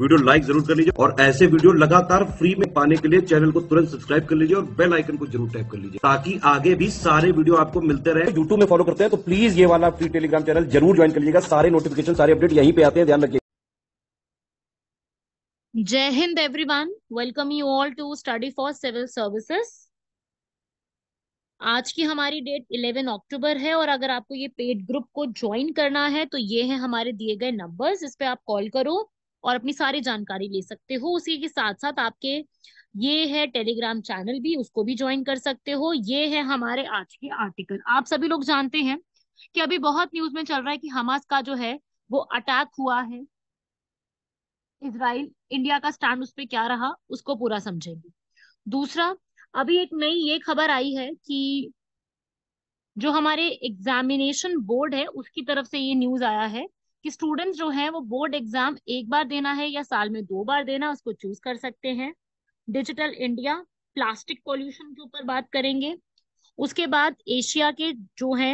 video like जरूर कर लीजिए और ऐसे वीडियो लगातार फ्री में पाने के लिए चैनल को तुरंत सब्सक्राइब कर लीजिए और बेल आइकन को जरूर टैप कर लीजिए ताकि आगे भी सारे वीडियो आपको मिलते रहे यूट्यूब में फॉलो करते हैं तो प्लीज ये वाला फ्री टेलीग्राम चैनल जरूर ज्वाइन कर लीजिएगा सारे नोटिफिकेशन सारे अपडेट यहीं पे आते हैं ध्यान रखिए जय हिंद everyone welcome you all to study for civil services आज की हमारी डेट 11 अक्टूबर है और अगर आपको ये पेड ग्रुप को ज्वाइन करना है तो ये है हमारे दिए गए नंबर्स इस पे आप कॉल करो और अपनी सारी जानकारी ले सकते हो उसी के साथ साथ आपके ये है टेलीग्राम चैनल भी उसको भी ज्वाइन कर सकते हो ये है हमारे आज के आर्टिकल आप सभी लोग जानते हैं कि अभी बहुत न्यूज में चल रहा है कि हमास का जो है वो अटैक हुआ है इसराइल इंडिया का स्टैंड उस पर क्या रहा उसको पूरा समझेंगे दूसरा अभी एक नई ये खबर आई है कि जो हमारे एग्जामिनेशन बोर्ड है उसकी तरफ से ये न्यूज आया है कि स्टूडेंट्स जो है वो बोर्ड एग्जाम एक बार देना है या साल में दो बार देना उसको चूज कर सकते हैं डिजिटल इंडिया प्लास्टिक पॉल्यूशन के ऊपर बात करेंगे उसके बाद एशिया के जो है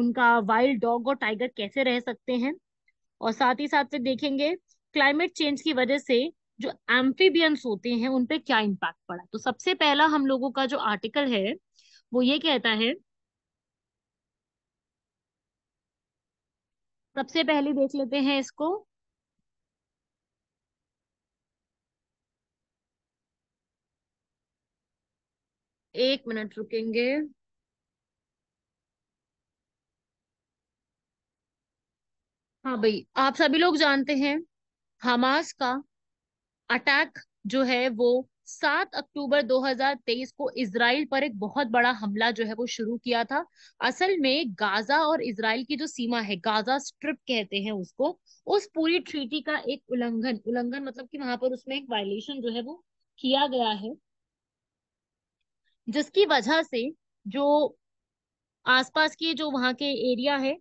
उनका वाइल्ड डॉग और टाइगर कैसे रह सकते हैं और साथ ही साथ फिर देखेंगे क्लाइमेट चेंज की वजह से जो एम्फीबियंस होते हैं उन पे क्या इम्पैक्ट पड़ा तो सबसे पहला हम लोगों का जो आर्टिकल है वो ये कहता है सबसे पहले देख लेते हैं इसको एक मिनट रुकेंगे हाँ भाई आप सभी लोग जानते हैं हमास का अटैक जो है वो सात अक्टूबर 2023 को इसराइल पर एक बहुत बड़ा हमला जो है वो शुरू किया था असल में गाजा और इसराइल की जो सीमा है गाजा स्ट्रिप कहते हैं उसको उस पूरी ट्रीटी का एक उल्लंघन उल्लंघन मतलब कि वहां पर उसमें एक वायलेशन जो है वो किया गया है जिसकी वजह से जो आसपास के जो वहां के एरिया है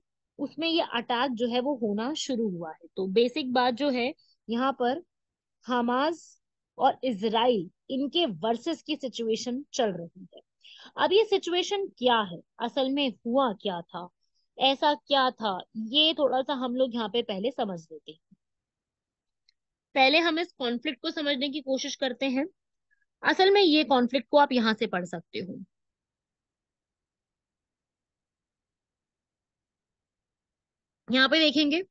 उसमें ये अटैक जो है वो होना शुरू हुआ है तो बेसिक बात जो है यहाँ पर हमास और इसराइल इनके वर्सेस की सिचुएशन चल रही है अब ये सिचुएशन क्या है असल में हुआ क्या था ऐसा क्या था ये थोड़ा सा हम लोग यहाँ पे पहले समझ लेते हैं पहले हम इस कॉन्फ्लिक्ट को समझने की कोशिश करते हैं असल में ये कॉन्फ्लिक्ट को आप यहां से पढ़ सकते हो यहाँ पे देखेंगे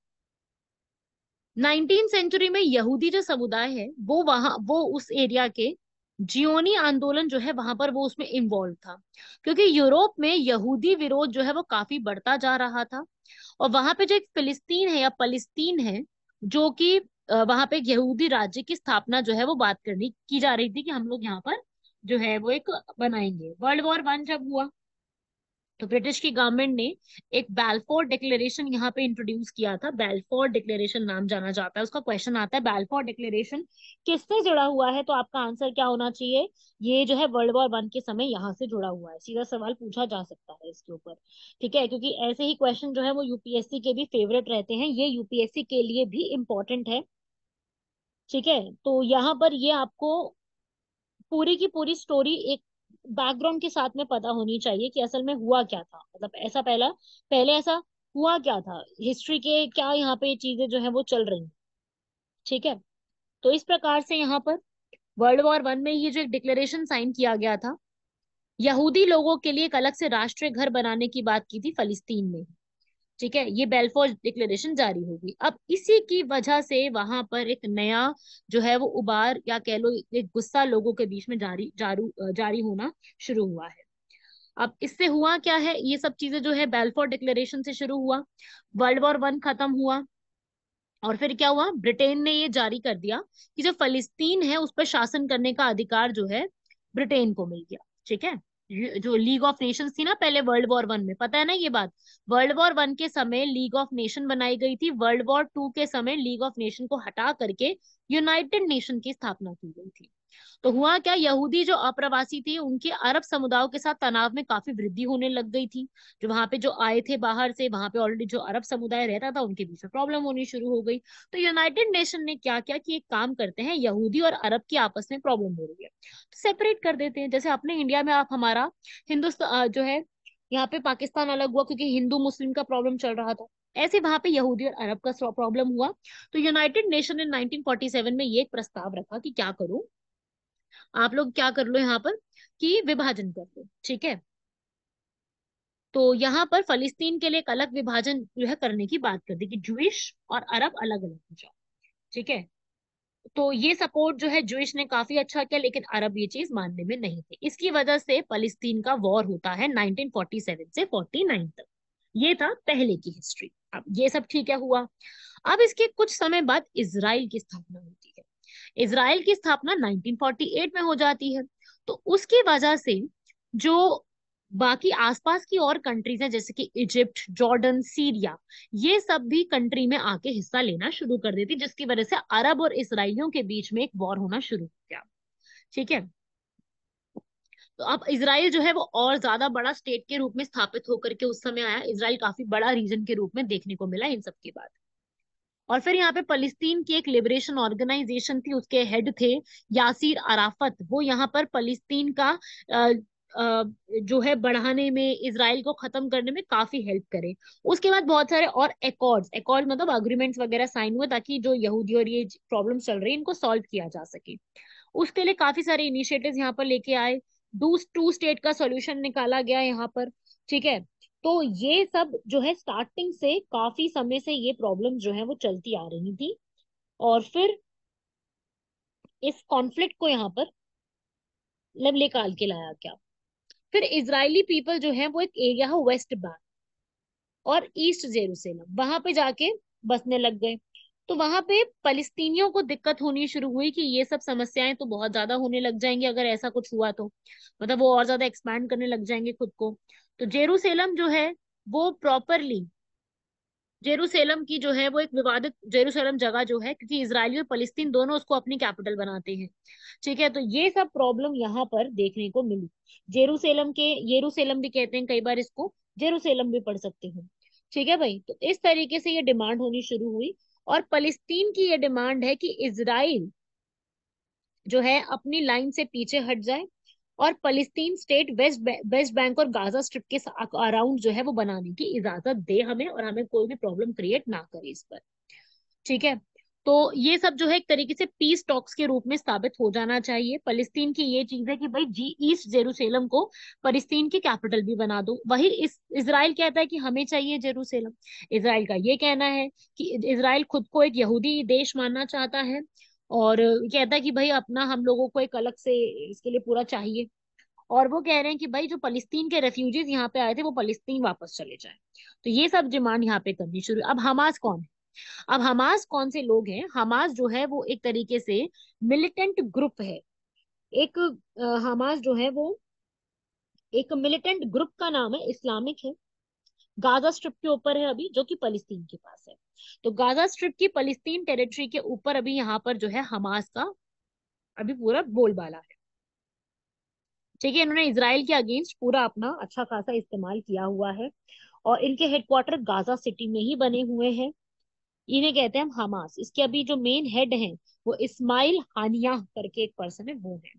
नाइनटीन सेंचुरी में यहूदी जो समुदाय है वो वहां वो उस एरिया के जियोनी आंदोलन जो है वहां पर वो उसमें इन्वॉल्व था क्योंकि यूरोप में यहूदी विरोध जो है वो काफी बढ़ता जा रहा था और वहां पे जो एक फिलिस्तीन है या फलिस्तीन है जो कि वहां पे यहूदी राज्य की स्थापना जो है वो बात करनी की जा रही थी कि हम लोग यहाँ पर जो है वो एक बनाएंगे वर्ल्ड वॉर वन जब हुआ तो ब्रिटिश की गवर्नमेंट ने एक बैल्फोर डिक्लेरेशन यहाँ पे इंट्रोड्यूस किया था बैल्फोर डिक्लेरेशन नाम जाना जाता है उसका क्वेश्चन आता है बैल्फोर डिक्लेरेशन किससे जुड़ा हुआ है तो आपका आंसर क्या होना चाहिए ये जो है वर्ल्ड वॉर वन के समय यहाँ से जुड़ा हुआ है सीधा सवाल पूछा जा सकता है इसके ऊपर ठीक है क्योंकि ऐसे ही क्वेश्चन जो है वो यूपीएससी के भी फेवरेट रहते हैं ये यूपीएससी के लिए भी इम्पोर्टेंट है ठीक है तो यहाँ पर ये आपको पूरी की पूरी स्टोरी एक बैकग्राउंड के साथ में पता होनी चाहिए कि असल में हुआ क्या था मतलब ऐसा पहला पहले ऐसा हुआ क्या था हिस्ट्री के क्या यहाँ पे चीजें जो है वो चल रही ठीक है तो इस प्रकार से यहाँ पर वर्ल्ड वॉर वन में ये जो एक डिक्लेरेशन साइन किया गया था यहूदी लोगों के लिए एक अलग से राष्ट्रीय घर बनाने की बात की थी फलिस्तीन में ठीक है ये बेलफोर डिक्लेरेशन जारी होगी अब इसी की वजह से वहां पर एक नया जो है वो उबार या कह लो एक गुस्सा लोगों के बीच में जारी जारू जारी होना शुरू हुआ है अब इससे हुआ क्या है ये सब चीजें जो है बेलफोर डिक्लेरेशन से शुरू हुआ वर्ल्ड वॉर वन खत्म हुआ और फिर क्या हुआ ब्रिटेन ने ये जारी कर दिया कि जो फलिस्तीन है उस पर शासन करने का अधिकार जो है ब्रिटेन को मिल गया ठीक है जो लीग ऑफ नेशंस थी ना पहले वर्ल्ड वॉर वन में पता है ना ये बात वर्ल्ड वॉर वन के समय लीग ऑफ नेशन बनाई गई थी वर्ल्ड वॉर टू के समय लीग ऑफ नेशन को हटा करके यूनाइटेड नेशन की स्थापना की गई थी तो हुआ क्या यहूदी जो अप्रवासी थे उनके अरब समुदायों के साथ तनाव में काफी वृद्धि होने लग गई थी जो वहां पे जो आए थे बाहर से वहां पे ऑलरेडी जो अरब समुदाय रहता था उनके बीच में प्रॉब्लम होनी शुरू हो गई तो यूनाइटेड नेशन ने क्या किया कि एक काम करते हैं यहूदी और अरब की आपस में प्रॉब्लम हो रही है तो सेपरेट कर देते हैं जैसे अपने इंडिया में आप हमारा हिंदुस्तान जो है यहाँ पे पाकिस्तान अलग हुआ क्योंकि हिंदू मुस्लिम का प्रॉब्लम चल रहा था ऐसे वहां पे यहूदी और अरब का प्रॉब्लम हुआ तो यूनाइटेड नेशन ने 1947 में ये एक प्रस्ताव रखा कि क्या करूं आप लोग क्या कर लो यहाँ पर कि विभाजन कर लो ठीक है तो यहाँ पर फलिस्तीन के लिए एक अलग विभाजन जो है करने की बात कर दी कि जूश और अरब अलग अलग हो जाओ ठीक है तो ये सपोर्ट जो है जुइश ने काफी अच्छा किया लेकिन अरब ये चीज मानने में नहीं थे इसकी वजह से फलिस्तीन का वॉर होता है 1947 से 49 तक ये था पहले की हिस्ट्री अब ये सब ठीक है हुआ अब इसके कुछ समय बाद इसराइल की स्थापना होती इसराइल की स्थापना 1948 में हो जाती है तो उसकी वजह से जो बाकी आसपास की और कंट्रीज है जैसे कि इजिप्ट जॉर्डन सीरिया ये सब भी कंट्री में आके हिस्सा लेना शुरू कर देती जिसकी वजह से अरब और इसराइलियों के बीच में एक वॉर होना शुरू हो गया ठीक है तो अब इसराइल जो है वो और ज्यादा बड़ा स्टेट के रूप में स्थापित होकर के उस समय आया इसराइल काफी बड़ा रीजन के रूप में देखने को मिला इन सब की बात और फिर यहाँ पे फलिस्तीन की एक लिबरेशन ऑर्गेनाइजेशन थी उसके हेड थे यासिर अराफत वो यहाँ पर फलस्तीन का आ, जो है बढ़ाने में इसराइल को खत्म करने में काफी हेल्प करे उसके बाद बहुत सारे और एकॉर्ड्स अकॉर्ड मतलब अग्रीमेंट्स वगैरह साइन हुए ताकि जो यहूदी और ये प्रॉब्लम चल रही है इनको सॉल्व किया जा सके उसके लिए काफी सारे इनिशिएटिव्स यहाँ पर लेके आए टू स्टेट का सोल्यूशन निकाला गया यहाँ पर ठीक है तो ये सब जो है स्टार्टिंग से काफी समय से ये प्रॉब्लम जो है वो चलती आ रही थी और फिर इस कॉन्फ्लिक्ट को यहाँ पर मतलब काल के लाया क्या फिर इजरायली पीपल जो है वो एक एरिया है वेस्ट बैंक और ईस्ट जेरूसलम वहां पे जाके बसने लग गए तो वहां पे फलस्तीनियों को दिक्कत होनी शुरू हुई कि ये सब समस्याएं तो बहुत ज्यादा होने लग जाएंगी अगर ऐसा कुछ हुआ तो मतलब वो और ज्यादा एक्सपैंड करने लग जाएंगे खुद को तो जेरूसेलम जो है वो प्रॉपरली जेरूसेलम की जो है वो एक विवादित जेरूसेलम जगह जो है क्योंकि इसराइल और फलस्तीन दोनों उसको अपनी कैपिटल बनाते हैं ठीक है तो ये सब प्रॉब्लम यहाँ पर देखने को मिली जेरूसेलम के येरूसेलम भी कहते हैं कई बार इसको जेरूसेलम भी पढ़ सकते हैं ठीक है भाई तो इस तरीके से ये डिमांड होनी शुरू हुई और फलस्तीन की ये डिमांड है कि इसराइल जो है अपनी लाइन से पीछे हट जाए और फलस्तीन स्टेट वेस्ट वेस्ट बैंक और गाजा स्ट्रिप के अराउंड जो है वो बनाने की इजाजत दे हमें और हमें कोई भी प्रॉब्लम क्रिएट ना करे इस पर ठीक है तो ये सब जो है एक तरीके से पीस टॉक्स के रूप में स्थापित हो जाना चाहिए फलस्तीन की ये चीज है कि भाई जी ईस्ट जेरूसेलम को फलस्तीन की कैपिटल भी बना दो वही इस इसराइल कहता है कि हमें चाहिए जेरूसेलम इसराइल का ये कहना है कि इसराइल खुद को एक यहूदी देश मानना चाहता है और कहता है कि भाई अपना हम लोगों को एक अलग से इसके लिए पूरा चाहिए और वो कह रहे हैं कि भाई जो फलस्तीन के रेफ्यूजीज यहाँ पे आए थे वो फलस्तीन वापस चले जाए तो ये सब डिमांड यहाँ पे करनी शुरू अब हमास कौन है अब हमास कौन से लोग हैं हमास जो है वो एक तरीके से मिलिटेंट ग्रुप है एक हमास जो है वो एक मिलिटेंट ग्रुप का नाम है इस्लामिक है गाजा स्ट्रिप के ऊपर है अभी जो कि फलिस्तीन के पास है तो गाजा स्ट्रिप की फलिस्तीन टेरिटरी के ऊपर अभी यहाँ पर जो है हमास का अभी पूरा बोलबाला है ठीक है इन्होंने इसराइल के अगेंस्ट पूरा अपना अच्छा खासा इस्तेमाल किया हुआ है और इनके हेडक्वार्टर गाजा सिटी में ही बने हुए हैं इन्हें कहते हैं हम हमास इसके अभी जो मेन हेड है वो इस्माइल हानिया करके एक पर्सन है वो है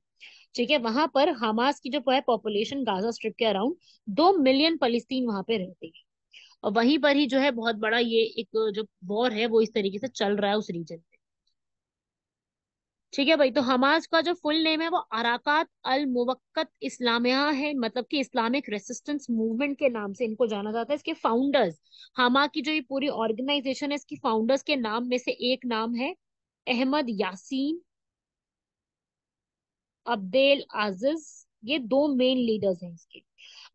ठीक है वहां पर हमास की जो है पॉपुलेशन गाजा स्ट्रिप के अराउंड दो मिलियन फलिस्तीन वहां पे रहते हैं और वहीं पर ही जो है बहुत बड़ा ये एक जो वॉर है वो इस तरीके से चल रहा है उस रीजन में ठीक है भाई तो हमास का जो फुल नेम है वो अराकात अल मुवक्कत इस्लामिया है मतलब कि इस्लामिक रेसिस्टेंस मूवमेंट के नाम से इनको जाना जाता है इसके फाउंडर्स हमा की जो ये पूरी ऑर्गेनाइजेशन है इसकी फाउंडर्स के नाम में से एक नाम है अहमद यासीन अब्देल आजिज ये दो मेन लीडर्स हैं इसके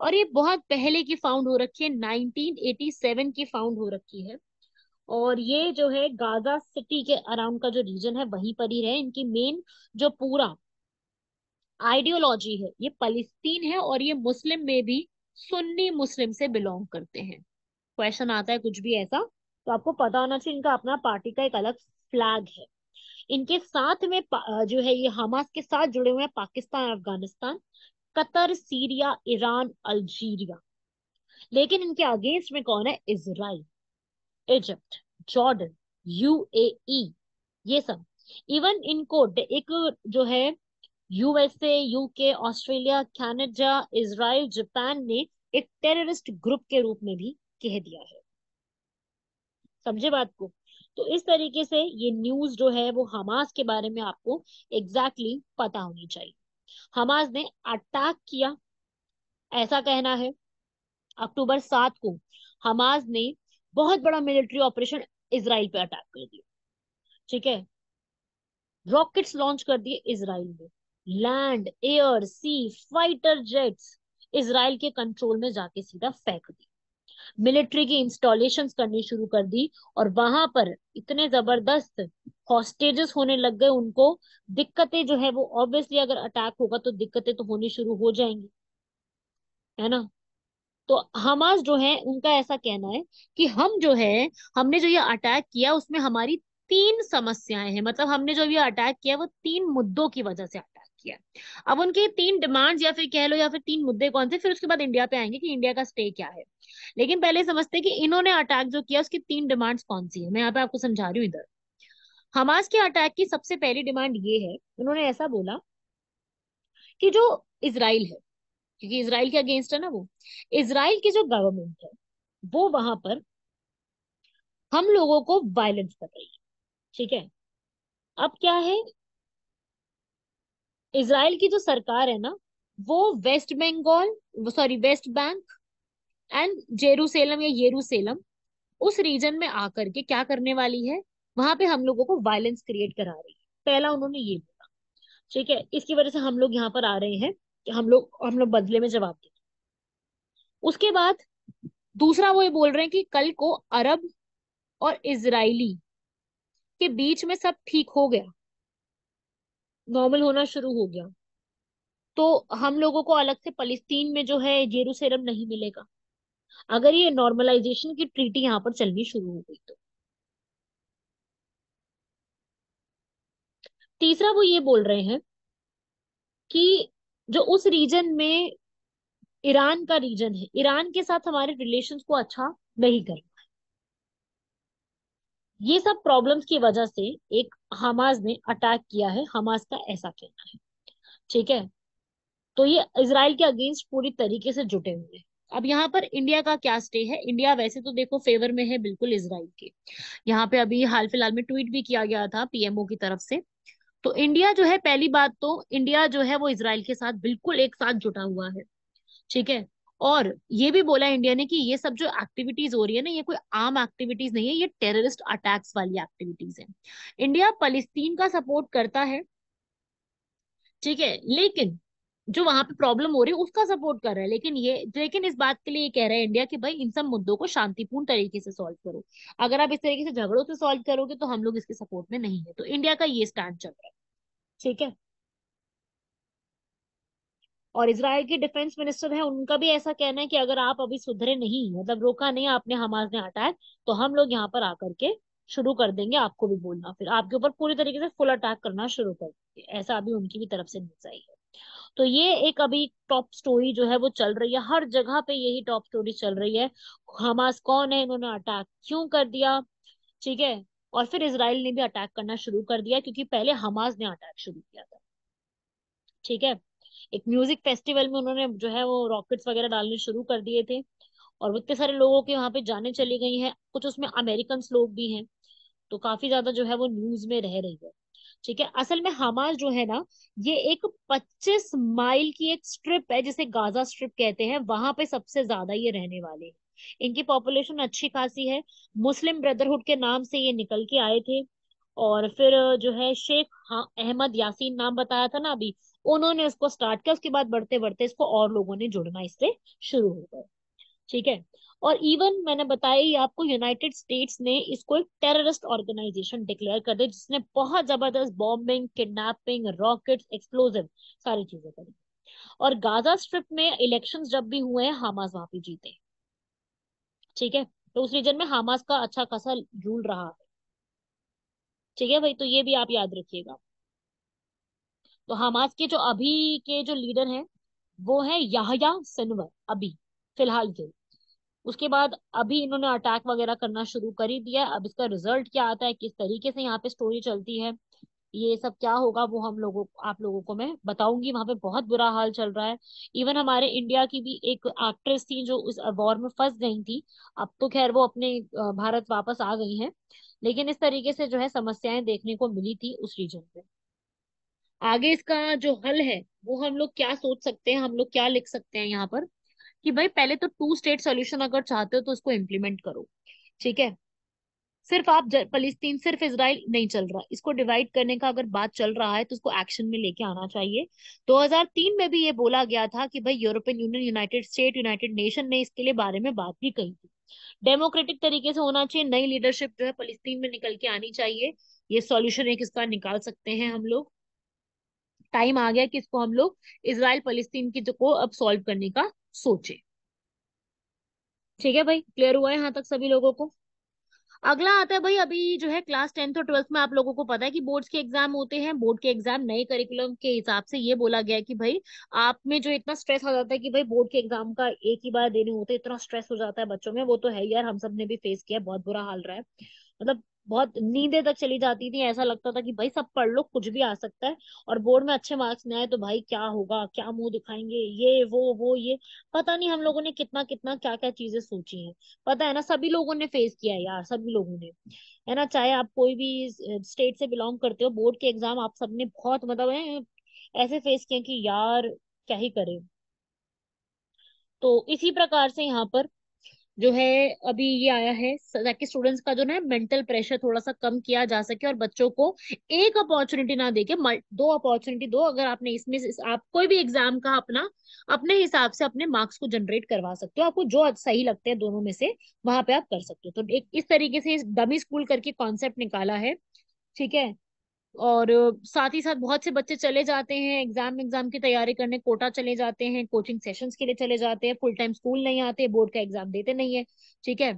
और ये बहुत पहले की फाउंड हो रखी है 1987 की फाउंड हो रखी है और ये जो है गाजा सिटी के अराउंड का जो रीजन है वहीं पर ही रहे इनकी मेन जो पूरा आइडियोलॉजी है ये फलिस्तीन है और ये मुस्लिम में भी सुन्नी मुस्लिम से बिलोंग करते हैं क्वेश्चन आता है कुछ भी ऐसा तो आपको पता होना चाहिए इनका अपना पार्टी का एक अलग फ्लैग है इनके साथ में जो है ये हमास के साथ जुड़े हुए हैं Pakistan Afghanistan Qatar Syria Iran Algeria लेकिन इनके अगेंस्ट में कौन है इसराइल इजिप्ट जॉर्डन यूएई ये सब इवन इनको एक जो है USA UK Australia Canada Israel Japan ने एक टेररिस्ट ग्रुप के रूप में भी कह दिया है समझे बात को तो इस तरीके से ये न्यूज जो है वो हमास के बारे में आपको एग्जैक्टली exactly पता होनी चाहिए हमास ने अटैक किया ऐसा कहना है अक्टूबर सात को हमास ने बहुत बड़ा मिलिट्री ऑपरेशन इसराइल पे अटैक कर दिया ठीक है रॉकेट्स लॉन्च कर दिए इसराइल में land air sea fighter jets Israel के कंट्रोल में जाके सीधा फेंक दी मिलिट्री की इंस्टॉलेशंस करनी शुरू कर दी और वहां पर इतने जबरदस्त हॉस्टेजेस होने लग गए उनको दिक्कतें जो है वो ऑब्वियसली अगर अटैक होगा तो दिक्कतें तो होनी शुरू हो जाएंगी है ना तो हमास जो है उनका ऐसा कहना है कि हम जो है हमने जो ये अटैक किया उसमें हमारी तीन समस्याएं हैं मतलब हमने जो ये अटैक किया वो तीन मुद्दों की वजह से अटैक किया अब उनके तीन डिमांड या फिर कह लो या फिर तीन मुद्दे कौन से फिर उसके बाद इंडिया पे आएंगे कि इंडिया का स्टे क्या है लेकिन पहले समझते कि इन्होंने अटैक जो किया उसकी तीन डिमांड्स कौन सी है मैं यहाँ पे आपको समझा रही हूँ इधर हमास के अटैक की सबसे पहली डिमांड ये है उन्होंने ऐसा बोला कि जो इसराइल है क्योंकि इसराइल के अगेंस्ट है ना वो इसराइल की जो गवर्नमेंट है वो वहां पर हम लोगों को वायलेंस कर रही है ठीक है अब क्या है इसराइल की जो सरकार है ना वो West Bengal sorry West Bank and Jerusalem या येरूसेलम उस रीजन में आकर के क्या करने वाली है वहां पे हम लोगों को वायलेंस क्रिएट करा रही है पहला उन्होंने ये बोला ठीक है इसकी वजह से हम लोग यहाँ पर आ रहे हैं हम लोग हम लोग बदले में जवाब दे उसके बाद दूसरा वो ये बोल रहे हैं कि कल को अरब और इजरायली के बीच में सब ठीक हो गया नॉर्मल होना शुरू हो गया तो हम लोगों को अलग से फलिस्तीन में जो है जेरूसलम नहीं मिलेगा अगर ये नॉर्मलाइजेशन की ट्रीटी यहाँ पर चलनी शुरू हो गई तो तीसरा वो ये बोल रहे हैं कि जो उस रीजन में ईरान का रीजन है ईरान के साथ हमारे रिलेशन को अच्छा नहीं करना है ये सब प्रॉब्लम्स की वजह से एक हमास ने अटैक किया है हमास का ऐसा कहना है ठीक है तो ये इसराइल के अगेंस्ट पूरी तरीके से जुटे हुए हैं अब यहाँ पर इंडिया का क्या स्टे है इंडिया वैसे तो देखो फेवर में है बिल्कुल इसराइल के यहाँ पे अभी हाल फिलहाल में ट्वीट भी किया गया था पीएमओ की तरफ से तो इंडिया जो है पहली बात तो इंडिया जो है वो इसराइल के साथ बिल्कुल एक साथ जुटा हुआ है ठीक है और ये भी बोला इंडिया ने कि ये सब जो एक्टिविटीज हो रही है ना ये कोई आम एक्टिविटीज नहीं है ये टेररिस्ट अटैक्स वाली एक्टिविटीज है इंडिया फलिस्तीन का सपोर्ट करता है ठीक है लेकिन जो वहां पे प्रॉब्लम हो रही है उसका सपोर्ट कर रहा है लेकिन ये लेकिन इस बात के लिए ये कह रहा है इंडिया कि भाई इन सब मुद्दों को शांतिपूर्ण तरीके से सॉल्व करो अगर आप इस तरीके से झगड़ों से सॉल्व करोगे तो हम लोग इसके सपोर्ट में नहीं है तो इंडिया का ये स्टैंड चल रहा है ठीक है और इसराइल के डिफेंस मिनिस्टर है उनका भी ऐसा कहना है कि अगर आप अभी सुधरे नहीं मतलब रोका नहीं आपने हमास ने अटैक तो हम लोग यहाँ पर आकर के शुरू कर देंगे आपको भी बोलना फिर आपके ऊपर पूरी तरीके से फुल अटैक करना शुरू कर देंगे ऐसा अभी उनकी भी तरफ से न्यूज आई है तो ये एक अभी टॉप स्टोरी जो है वो चल रही है हर जगह पे यही टॉप स्टोरी चल रही है हमास कौन है इन्होंने अटैक क्यों कर दिया ठीक है और फिर इसराइल ने भी अटैक करना शुरू कर दिया क्योंकि पहले हमास ने अटैक शुरू किया था ठीक है एक म्यूजिक फेस्टिवल में उन्होंने जो है वो रॉकेट्स वगैरह डालने शुरू कर दिए थे और इतने सारे लोगों के वहां पे जाने चली गई हैं कुछ उसमें अमेरिकन लोग भी हैं तो काफी ज्यादा जो है वो न्यूज में रह रही है ठीक है असल में हमास जो है ना ये एक 25 माइल की एक स्ट्रिप है जिसे गाजा स्ट्रिप कहते हैं वहां पे सबसे ज्यादा ये रहने वाले हैं इनकी पॉपुलेशन अच्छी खासी है मुस्लिम ब्रदरहुड के नाम से ये निकल के आए थे और फिर जो है शेख अहमद यासीन नाम बताया था ना अभी उन्होंने इसको स्टार्ट किया उसके बाद बढ़ते बढ़ते इसको और लोगों ने जुड़ना इससे शुरू हो गया ठीक है और इवन मैंने बताया ही आपको यूनाइटेड स्टेट्स ने इसको एक टेररिस्ट ऑर्गेनाइजेशन डिक्लेयर कर दिया जिसने बहुत जबरदस्त बॉम्बिंग किडनैपिंग रॉकेट एक्सप्लोजिव सारी चीजें करी और गाजा स्ट्रिप में इलेक्शंस जब भी हुए हैं हमास वहां पे जीते ठीक है तो उस रीजन में हामास का अच्छा खासा झूल रहा है ठीक है भाई तो ये भी आप याद रखिएगा तो हमास के जो अभी के जो लीडर हैं वो है याहया सनवर अभी फिलहाल के उसके बाद अभी इन्होंने अटैक वगैरह करना शुरू कर ही दिया अब इसका रिजल्ट क्या आता है किस तरीके से यहाँ पे स्टोरी चलती है ये सब क्या होगा वो हम लोगों आप लोगों को मैं बताऊंगी वहां पे बहुत बुरा हाल चल रहा है इवन हमारे इंडिया की भी एक एक्ट्रेस थी जो उस वॉर में फंस गई थी अब तो खैर वो अपने भारत वापस आ गई है लेकिन इस तरीके से जो है समस्याएं देखने को मिली थी उस रीजन में आगे इसका जो हल है वो हम लोग क्या सोच सकते हैं हम लोग क्या लिख सकते हैं यहाँ पर कि भाई पहले तो टू स्टेट सोल्यूशन अगर चाहते हो तो उसको इम्प्लीमेंट करो ठीक है सिर्फ आप फलिस्तीन सिर्फ इसराइल नहीं चल रहा इसको डिवाइड करने का अगर बात चल रहा है तो उसको एक्शन में लेके आना चाहिए 2003 में भी ये बोला गया था कि भाई European Union United State United Nation ने इसके लिए बारे में बात भी कही थी डेमोक्रेटिक तरीके से होना चाहिए नई लीडरशिप जो है फलिस्तीन में निकल के आनी चाहिए ये सोल्यूशन एक इसका निकाल सकते हैं हम लोग टाइम आ गया कि इसको हम लोग इसराइल फलिस्तीन की को अब सॉल्व करने का सोचे ठीक है भाई क्लियर हुआ है यहाँ तक सभी लोगों को अगला आता है भाई अभी जो है क्लास टेंथ और ट्वेल्थ में आप लोगों को पता है कि बोर्ड्स के एग्जाम होते हैं बोर्ड के एग्जाम नए करिकुलम के हिसाब से ये बोला गया कि भाई आप में जो इतना स्ट्रेस आ जाता है कि भाई बोर्ड के एग्जाम का एक ही बार देने होते इतना स्ट्रेस हो जाता है बच्चों में वो तो है यार हम सब ने भी फेस किया बहुत बुरा हाल रहा है मतलब बहुत नींदे तक चली जाती थी ऐसा लगता था कि भाई सब पढ़ लो कुछ भी आ सकता है और बोर्ड में अच्छे मार्क्स नहीं आए तो भाई क्या होगा क्या मुंह दिखाएंगे ये वो वो ये पता नहीं हम लोगों ने कितना कितना क्या क्या चीजें सोची हैं पता है ना सभी लोगों ने फेस किया है यार सभी लोगों ने है ना चाहे आप कोई भी स्टेट से बिलोंग करते हो बोर्ड के एग्जाम आप सबने बहुत मतलब है ऐसे फेस किए कि यार क्या ही करें तो इसी प्रकार से यहाँ पर जो है अभी ये आया है ताकि स्टूडेंट्स का जो ना मेंटल प्रेशर थोड़ा सा कम किया जा सके और बच्चों को एक अपॉर्चुनिटी ना देके दो अपॉर्चुनिटी दो अगर आपने इसमें आप कोई भी एग्जाम का अपना अपने हिसाब से अपने मार्क्स को जनरेट करवा सकते हो आपको जो सही लगते हैं दोनों में से वहां पे आप कर सकते हो तो एक इस तरीके से डमी स्कूल करके कॉन्सेप्ट निकाला है ठीक है और साथ ही साथ बहुत से बच्चे चले जाते हैं एग्जाम एग्जाम की तैयारी करने कोटा चले जाते हैं कोचिंग सेशंस के लिए चले जाते हैं फुल टाइम स्कूल नहीं आते बोर्ड का एग्जाम देते नहीं है ठीक है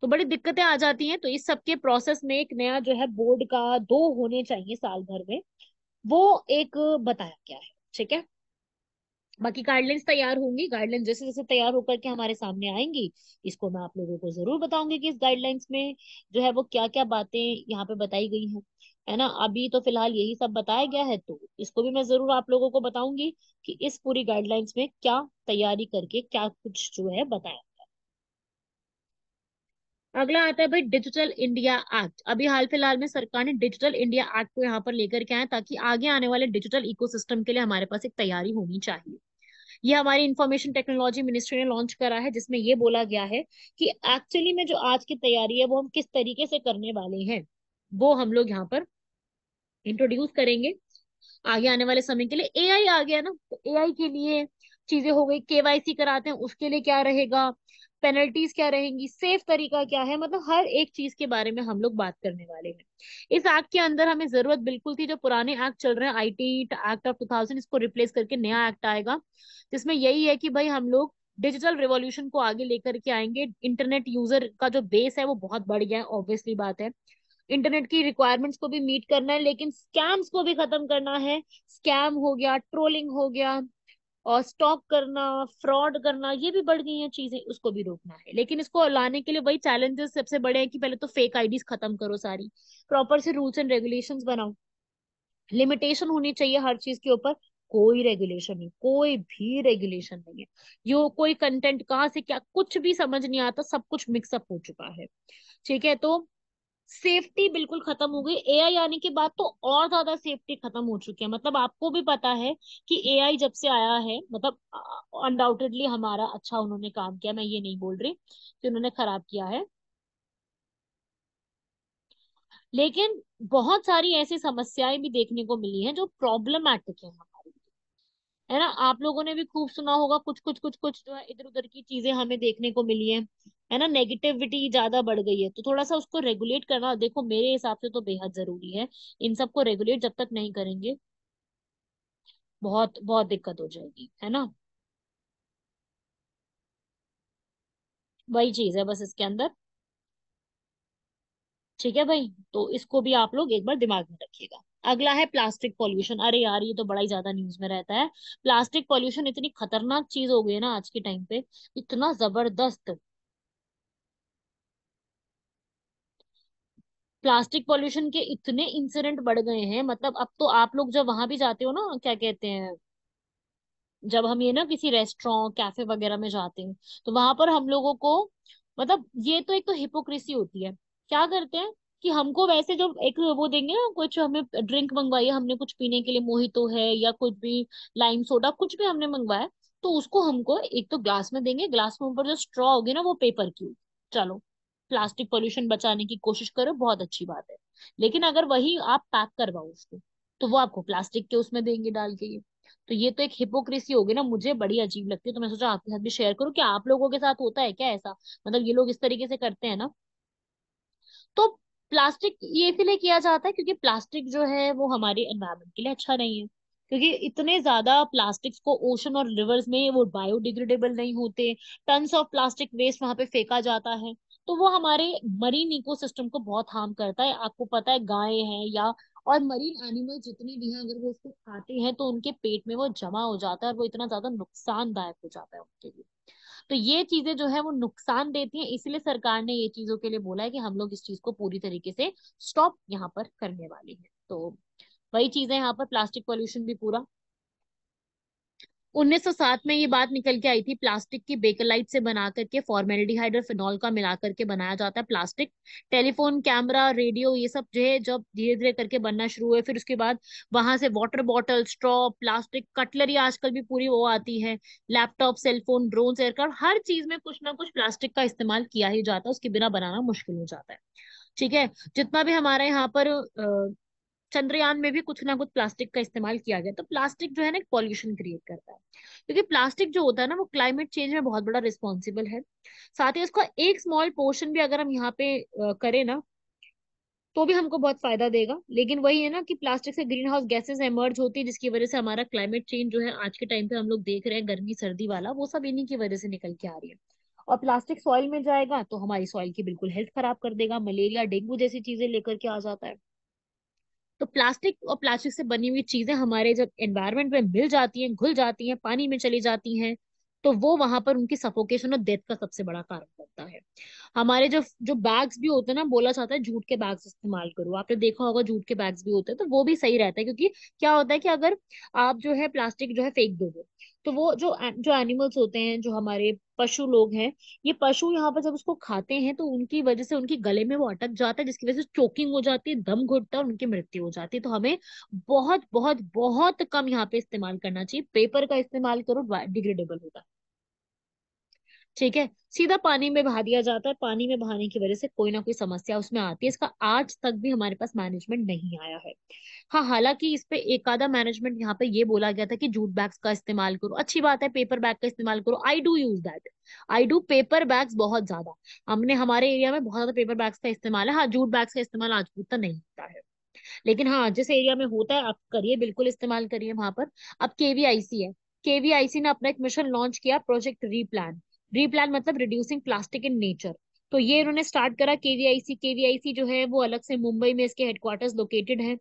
तो बड़ी दिक्कतें आ जाती हैं तो इस सबके प्रोसेस में एक नया जो है बोर्ड का दो होने चाहिए साल भर में वो एक बताया क्या है ठीक है बाकी गाइडलाइंस तैयार होंगी गाइडलाइंस जैसे जैसे तैयार होकर के हमारे सामने आएंगी इसको मैं आप लोगों को जरूर बताऊंगी कि इस गाइडलाइंस में जो है वो क्या क्या बातें यहाँ पे बताई गई हैं है ना अभी तो फिलहाल यही सब बताया गया है तो इसको भी मैं जरूर आप लोगों को बताऊंगी कि इस पूरी गाइडलाइंस में क्या तैयारी करके क्या कुछ जो है बताया अगला आता है भाई डिजिटल इंडिया एक्ट अभी हाल फिलहाल में सरकार ने डिजिटल इंडिया एक्ट को यहाँ पर लेकर के आए ताकि आगे आने वाले डिजिटल इकोसिस्टम के लिए हमारे पास एक तैयारी होनी चाहिए ये हमारी इंफॉर्मेशन टेक्नोलॉजी मिनिस्ट्री ने लॉन्च करा है जिसमें ये बोला गया है कि एक्चुअली में जो आज की तैयारी है वो हम किस तरीके से करने वाले हैं वो हम लोग यहाँ पर इंट्रोड्यूस करेंगे आगे आने वाले समय के लिए ए आ गया ना तो ए के लिए चीजें हो गई केवाईसी कराते हैं उसके लिए क्या रहेगा पेनल्टीज क्या रहेंगी सेफ तरीका क्या है मतलब हर एक चीज के बारे में हम लोग बात करने वाले हैं इस एक्ट के अंदर हमें जरूरत बिल्कुल थी जो पुराने एक्ट चल रहे हैं टी एक्ट ऑफ थाउजेंड इसको रिप्लेस करके नया एक्ट आएगा जिसमें यही है कि भाई हम लोग डिजिटल रिवोल्यूशन को आगे लेकर के आएंगे इंटरनेट यूजर का जो बेस है वो बहुत बढ़ गया है ऑब्वियसली बात है इंटरनेट की रिक्वायरमेंट्स को भी मीट करना है लेकिन स्कैम्स को भी खत्म करना है स्कैम हो गया ट्रोलिंग हो गया और स्टॉक करना फ्रॉड करना ये भी बढ़ गई हैं चीजें उसको भी रोकना है लेकिन इसको लाने के लिए वही चैलेंजेस सबसे बड़े हैं कि पहले तो फेक आईडीज खत्म करो सारी प्रॉपर से रूल्स एंड रेगुलेशन बनाओ लिमिटेशन होनी चाहिए हर चीज के ऊपर कोई रेगुलेशन नहीं कोई भी रेगुलेशन नहीं है यो कोई कंटेंट कहाँ से क्या कुछ भी समझ नहीं आता सब कुछ मिक्सअप हो चुका है ठीक है तो सेफ्टी बिल्कुल खत्म हो गई एआई आने के बाद तो और ज्यादा सेफ्टी खत्म हो चुकी है मतलब आपको भी पता है कि एआई जब से आया है मतलब अनडाउटेडली हमारा अच्छा उन्होंने काम किया मैं ये नहीं बोल रही कि उन्होंने खराब किया है लेकिन बहुत सारी ऐसी समस्याएं भी देखने को मिली हैं जो प्रॉब्लमैटिक है है ना आप लोगों ने भी खूब सुना होगा कुछ कुछ कुछ कुछ जो है इधर उधर की चीजें हमें देखने को मिली है है ना नेगेटिविटी ज्यादा बढ़ गई है तो थोड़ा सा उसको रेगुलेट करना देखो मेरे हिसाब से तो बेहद जरूरी है इन सबको रेगुलेट जब तक नहीं करेंगे बहुत बहुत दिक्कत हो जाएगी है ना वही चीज है बस इसके अंदर ठीक है भाई तो इसको भी आप लोग एक बार दिमाग में रखिएगा अगला है प्लास्टिक पॉल्यूशन अरे यार ये तो बड़ा ही ज्यादा न्यूज में रहता है प्लास्टिक पॉल्यूशन इतनी खतरनाक चीज हो गई है ना आज के टाइम पे इतना जबरदस्त प्लास्टिक पॉल्यूशन के इतने इंसिडेंट बढ़ गए हैं मतलब अब तो आप लोग जब वहां भी जाते हो ना क्या कहते हैं जब हम ये ना किसी रेस्टोरेंट कैफे वगैरह में जाते हैं तो वहां पर हम लोगों को मतलब ये तो एक तो हिपोक्रेसी होती है क्या करते हैं कि हमको वैसे जो एक वो देंगे ना कुछ हमें ड्रिंक मंगवाई हमने कुछ पीने के लिए मोहितो है या कुछ भी लाइम सोडा कुछ भी हमने मंगवाया तो उसको हमको एक तो ग्लास में देंगे ग्लास में ऊपर जो स्ट्रॉ होगी ना वो पेपर की चलो प्लास्टिक पोल्यूशन बचाने की कोशिश करो बहुत अच्छी बात है लेकिन अगर वही आप पैक करवाओ उसको तो वो आपको प्लास्टिक के उसमें देंगे डाल के ये तो ये तो एक हिपोक्रेसी होगी ना मुझे बड़ी अजीब लगती है तो मैं सोचा आपके साथ भी शेयर करूं कि आप लोगों के साथ होता है क्या ऐसा मतलब ये लोग इस तरीके से करते हैं ना तो प्लास्टिक ये इसीलिए किया जाता है क्योंकि प्लास्टिक जो है वो हमारे एनवायरमेंट के लिए अच्छा नहीं है क्योंकि इतने ज्यादा प्लास्टिक्स को ओशन और रिवर्स में वो बायोडिग्रेडेबल नहीं होते टन्स ऑफ प्लास्टिक वेस्ट वहां पे फेंका जाता है तो वो हमारे मरीन इकोसिस्टम को बहुत हार्म करता है आपको पता है गाय है या और मरीन एनिमल जितने भी हैं अगर वो उसको खाते हैं तो उनके पेट में वो जमा हो जाता है और वो इतना ज्यादा नुकसानदायक हो जाता है उनके लिए तो ये चीजें जो है वो नुकसान देती हैं इसलिए सरकार ने ये चीजों के लिए बोला है कि हम लोग इस चीज को पूरी तरीके से स्टॉप यहाँ पर करने वाले हैं तो वही चीजें यहाँ पर प्लास्टिक पॉल्यूशन भी पूरा 1907 में ये बात निकल के आई थी प्लास्टिक की बेकलाइट से बना करके फॉर्मेलिटीहाइड और फिनॉल का मिला करके बनाया जाता है प्लास्टिक टेलीफोन कैमरा रेडियो ये सब जो है जब धीरे धीरे करके बनना शुरू हुए फिर उसके बाद वहां से water bottle straw plastic cutlery आजकल भी पूरी वो आती है लैपटॉप सेलफोन ड्रोन एयरक्राफ्ट हर चीज में कुछ ना कुछ प्लास्टिक का इस्तेमाल किया ही जाता है उसके बिना बनाना मुश्किल हो जाता है ठीक है जितना भी हमारे यहाँ पर चंद्रयान में भी कुछ ना कुछ प्लास्टिक का इस्तेमाल किया गया तो प्लास्टिक जो है ना पॉल्यूशन क्रिएट करता है क्योंकि प्लास्टिक जो होता है ना वो क्लाइमेट चेंज में बहुत बड़ा रिस्पॉन्सिबल है साथ ही उसका एक स्मॉल पोर्शन भी अगर हम यहाँ पे करें ना तो भी हमको बहुत फायदा देगा लेकिन वही है ना कि प्लास्टिक से ग्रीन हाउस गैसेस एमर्ज होती है जिसकी वजह से हमारा क्लाइमेट चेंज जो है आज के टाइम पे हम लोग देख रहे हैं गर्मी सर्दी वाला वो सब इन्हीं की वजह से निकल के आ रही है और प्लास्टिक सॉइल में जाएगा तो हमारी सॉइल की बिल्कुल हेल्थ खराब कर देगा मलेरिया डेंगू जैसी चीजें लेकर के आ जाता है तो प्लास्टिक और प्लास्टिक से बनी हुई चीजें हमारे जब एनवायरमेंट में मिल जाती हैं घुल जाती हैं पानी में चली जाती हैं तो वो वहां पर उनकी सफोकेशन और डेथ का सबसे बड़ा कारण बनता है हमारे जो जो बैग्स भी होते हैं ना बोला जाता है जूट के बैग्स इस्तेमाल करो आपने देखा होगा जूट के बैग्स भी होते हैं तो वो भी सही रहता है क्योंकि क्या होता है कि अगर आप जो है प्लास्टिक जो है फेंक दोगे तो वो जो जो एनिमल्स होते हैं जो हमारे पशु लोग हैं ये पशु यहाँ पर जब उसको खाते हैं तो उनकी वजह से उनके गले में वो अटक जाता है जिसकी वजह से चोकिंग हो जाती है दम घुटता है उनकी मृत्यु हो जाती है तो हमें बहुत बहुत बहुत कम यहाँ पे इस्तेमाल करना चाहिए पेपर का इस्तेमाल करो डिग्रेडेबल होता है ठीक है सीधा पानी में बहा दिया जाता है पानी में बहाने की वजह से कोई ना कोई समस्या उसमें आती है इसका आज तक भी हमारे पास मैनेजमेंट नहीं आया है हाँ हालांकि इस पे एक आधा मैनेजमेंट यहाँ पे ये बोला गया था कि जूट बैग्स का इस्तेमाल करो अच्छी बात है पेपर बैग का इस्तेमाल करो I do use that I do paper bags बहुत ज्यादा हमने हमारे एरिया में बहुत ज्यादा पेपर बैग्स का इस्तेमाल है हाँ जूट बैग्स का इस्तेमाल आज भी तक नहीं होता है लेकिन हाँ जिस एरिया में होता है आप करिए बिल्कुल इस्तेमाल करिए वहां पर अब केवीआईसी है केवीआईसी ने अपना एक मिशन लॉन्च किया प्रोजेक्ट रीप्लान रीप्लान मतलब रिड्यूसिंग प्लास्टिक इन नेचर तो ये इन्होंने स्टार्ट करा केवीआईसी केवीआईसी जो है वो अलग से मुंबई में इसके हेडक्वार्टर्स लोकेटेड है